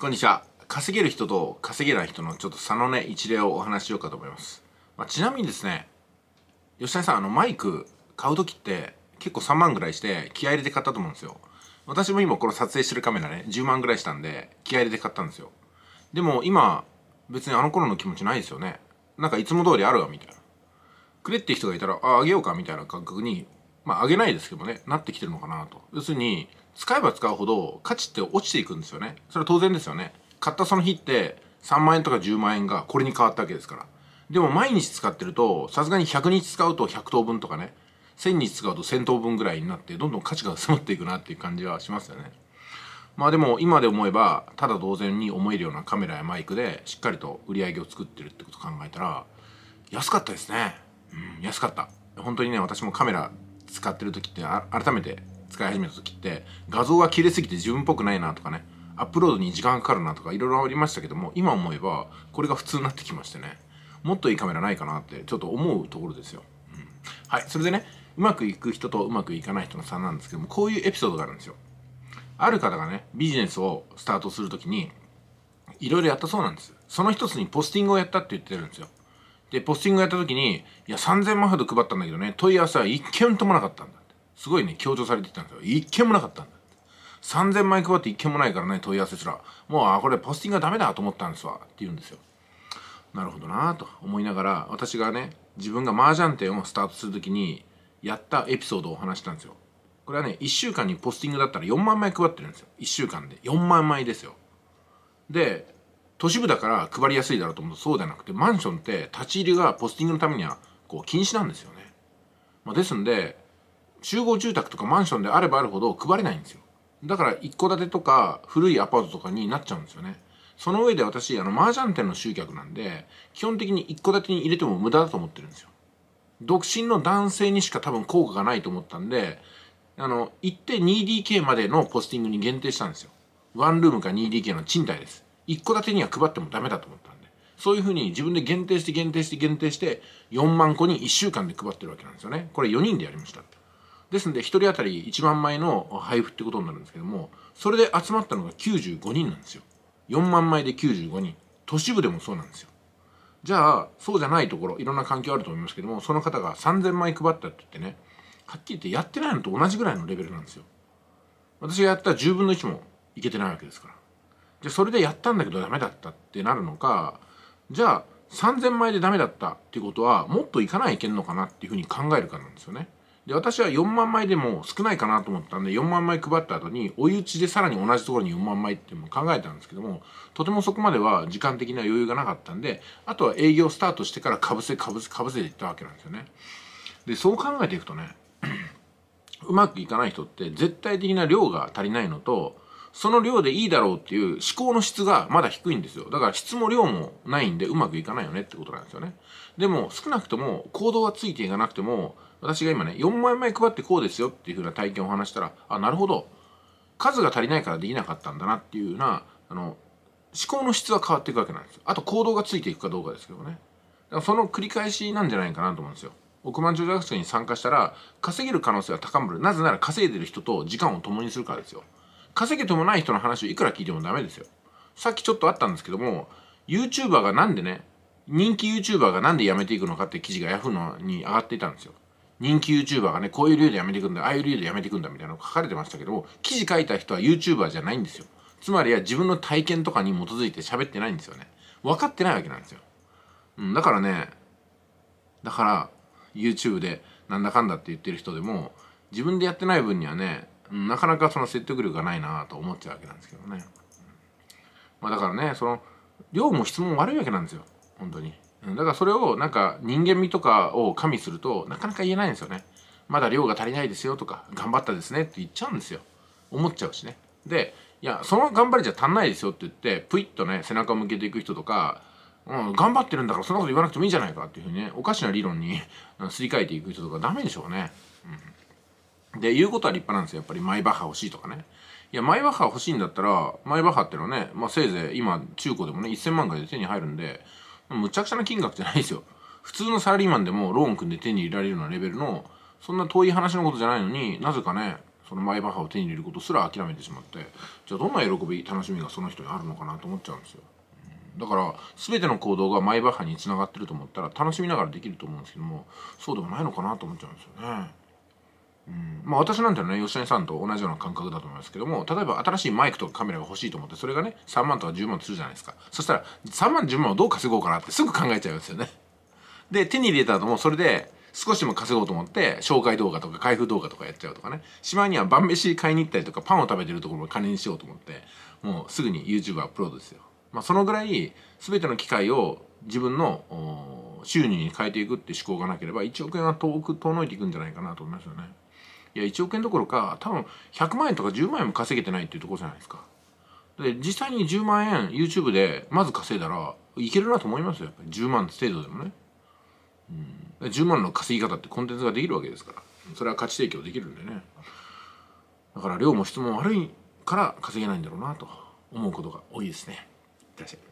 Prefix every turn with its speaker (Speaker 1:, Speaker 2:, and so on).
Speaker 1: こんにちは。稼げる人と稼げない人のちょっと差のね、一例をお話しようかと思います。まあ、ちなみにですね、吉谷さん、あの、マイク買う時って結構3万ぐらいして気合入れて買ったと思うんですよ。私も今この撮影してるカメラね、10万ぐらいしたんで気合入れて買ったんですよ。でも今、別にあの頃の気持ちないですよね。なんかいつも通りあるわ、みたいな。くれって人がいたら、あ、あげようか、みたいな感覚に、まあ、あげないですけどね、なってきてるのかなと。要するに、使えば使うほど価値って落ちていくんですよねそれは当然ですよね買ったその日って3万円とか10万円がこれに変わったわけですからでも毎日使ってるとさすがに100日使うと100等分とかね1000日使うと1000等分ぐらいになってどんどん価値が薄まっていくなっていう感じはしますよねまあでも今で思えばただ同然に思えるようなカメラやマイクでしっかりと売り上げを作ってるってこと考えたら安かったですねうん安かった本当にね私もカメラ使ってる時って改めて使い始めた時って画像が切れすぎて自分っぽくないなとかねアップロードに時間かかるなとかいろいろありましたけども今思えばこれが普通になってきましてねもっといいカメラないかなってちょっと思うところですよ、うん、はいそれでねうまくいく人とうまくいかない人の差なんですけどもこういうエピソードがあるんですよある方がねビジネスをスタートする時にいろいろやったそうなんですその一つにポスティングをやったって言ってるんですよでポスティングをやった時にいや3000万ほど配ったんだけどね問い合わせは一件ともなかったんだすごいね、強調されてたんですよ。一件もなかったんだ。3000枚配って一件もないからね、問い合わせすら。もう、あ、これポスティングがダメだと思ったんですわ。って言うんですよ。なるほどなと思いながら、私がね、自分が麻雀店をスタートするときに、やったエピソードをお話したんですよ。これはね、1週間にポスティングだったら4万枚配ってるんですよ。1週間で。4万枚ですよ。で、都市部だから配りやすいだろうと思うとそうじゃなくて、マンションって立ち入りがポスティングのためにはこう禁止なんですよね。まあ、ですんで、集合住宅とかマンションであればあるほど配れないんですよ。だから一戸建てとか古いアパートとかになっちゃうんですよね。その上で私、あの、麻雀店の集客なんで、基本的に一戸建てに入れても無駄だと思ってるんですよ。独身の男性にしか多分効果がないと思ったんで、あの、行って 2DK までのポスティングに限定したんですよ。ワンルームか 2DK の賃貸です。一戸建てには配ってもダメだと思ったんで。そういうふうに自分で限定して限定して限定して、4万個に1週間で配ってるわけなんですよね。これ4人でやりました。ですので1人当たり1万枚の配布ってことになるんですけどもそれで集まったのが95人なんですよ4万枚で95人都市部でもそうなんですよじゃあそうじゃないところいろんな環境あると思いますけどもその方が3,000枚配ったって言ってねはっきり言ってやってないのと同じぐらいのレベルなんですよ私がやったら10分の1もいけてないわけですからじゃあそれでやったんだけどダメだったってなるのかじゃあ3,000枚でダメだったっていうことはもっといかないといけんのかなっていうふうに考えるかなんですよねで、私は4万枚でも少ないかなと思ったんで、4万枚配った後に、追い打ちでさらに同じところに4万枚っていうのも考えたんですけども、とてもそこまでは時間的な余裕がなかったんで、あとは営業スタートしてからかぶせ、かぶせ、かぶせていったわけなんですよね。で、そう考えていくとね、うまくいかない人って絶対的な量が足りないのと、その量でいいだろうっていう思考の質がまだ低いんですよ。だから質も量もないんでうまくいかないよねってことなんですよね。でも少なくとも行動はついていかなくても、私が今ね、4万円配ってこうですよっていうふうな体験を話したら、あ、なるほど。数が足りないからできなかったんだなっていうような、あの、思考の質は変わっていくわけなんですよ。あと行動がついていくかどうかですけどね。だからその繰り返しなんじゃないかなと思うんですよ。億万長者学生に参加したら稼げる可能性は高まる。なぜなら稼いでる人と時間を共にするからですよ。稼てもない人の話をいくら聞いてもダメですよ。さっきちょっとあったんですけども、YouTuber がなんでね、人気 YouTuber がなんで辞めていくのかって記事が Yahoo のに上がっていたんですよ。人気 YouTuber がね、こういう理由で辞めていくんだ、ああいう理由で辞めていくんだみたいなの書かれてましたけども、記事書いた人は YouTuber じゃないんですよ。つまりは自分の体験とかに基づいて喋ってないんですよね。分かってないわけなんですよ。うん、だからね、だから YouTube でなんだかんだって言ってる人でも、自分でやってない分にはね、なかなかその説得力がないなと思っちゃうわけなんですけどね。まあ、だからねその量も質も悪いわけなんですよ本当に。だからそれをなんか人間味とかを加味するとなかなか言えないんですよね。まだ量が足りないですよとか頑張ったですねって言っちゃうんですよ。思っちゃうしね。でいやその頑張りじゃ足んないですよって言ってプイッとね背中を向けていく人とか、うん、頑張ってるんだからそんなこと言わなくてもいいんじゃないかっていうふうにねおかしな理論にすり替えていく人とかダメでしょうね。うんで、言うことは立派なんですよ。やっぱりマイバッハ欲しいとかね。いや、マイバッハ欲しいんだったら、マイバッハってのはね、まあ、せいぜい今、中古でもね、1000万ぐらいで手に入るんで、むちゃくちゃな金額じゃないですよ。普通のサラリーマンでもローン組んで手に入れられるようなレベルの、そんな遠い話のことじゃないのになぜかね、そのマイバッハを手に入れることすら諦めてしまって、じゃあどんな喜び、楽しみがその人にあるのかなと思っちゃうんですよ。だから全ての行動がマイバッハにつながってると思ったら楽しみながらできると思うんですけどもそうでもないのかなと思っちゃうんですよね。うんまあ、私なんてね吉谷さんと同じような感覚だと思いますけども例えば新しいマイクとかカメラが欲しいと思ってそれがね3万とか10万するじゃないですかそしたら3万10万をどう稼ごうかなってすぐ考えちゃいますよねで手に入れた後もそれで少しでも稼ごうと思って紹介動画とか開封動画とかやっちゃうとかねしまいには晩飯買いに行ったりとかパンを食べてるところも金にしようと思ってもうすぐに YouTube アップロードですよまあそのぐらい全ての機会を自分の収入に変えていくって思考がなければ1億円は遠く遠のいていくんじゃないかなと思いますよね。いや1億円どころか多分100万円とか10万円も稼げてないっていうところじゃないですかで実際に10万円 YouTube でまず稼いだらいけるなと思いますよやっぱり10万程度でもね、うん、10万の稼ぎ方ってコンテンツができるわけですからそれは価値提供できるんでねだから量も質も悪いから稼げないんだろうなと思うことが多いですねいらっしゃい